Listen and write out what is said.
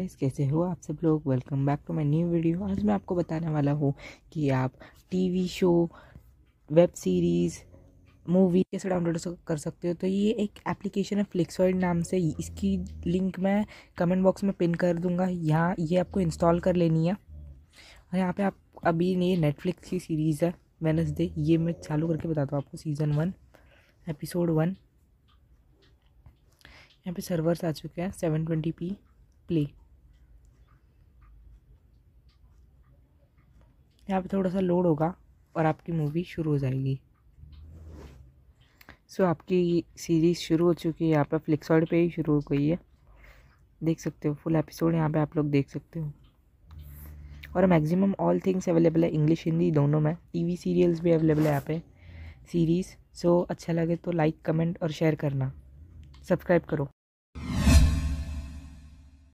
guys कैसे हो आप सब लोग welcome back to my new video आज मैं आपको बताने वाला हूँ कि आप TV show web series movie कैसे डाउनलोड कर सकते हो तो ये एक एप्लीकेशन है फ्लिक्सॉइड नाम से इसकी लिंक मैं कमेंट बॉक्स में पिन कर दूँगा यहाँ ये आपको इंस्टॉल कर लेनी है और यहाँ पर आप अभी ये नेटफ्लिक्स की सीरीज़ है वेनसडे ये मैं चालू करके बताता हूँ आपको सीज़न वन एपिसोड वन यहाँ पे सर्वर्स आ चुके हैं सेवन ट्वेंटी पी प्ले यहाँ पे थोड़ा सा लोड होगा और आपकी मूवी शुरू हो जाएगी सो आपकी सीरीज़ शुरू हो चुकी है यहाँ पे फ्लिक्सॉइड पे ही शुरू हो गई है देख सकते हो फुल एपिसोड यहाँ पे आप लोग देख सकते हो और मैक्सिमम ऑल थिंग्स अवेलेबल है इंग्लिश हिंदी दोनों में टीवी सीरियल्स भी अवेलेबल है यहाँ पे सीरीज़ सो अच्छा लगे तो लाइक कमेंट और शेयर करना सब्सक्राइब करो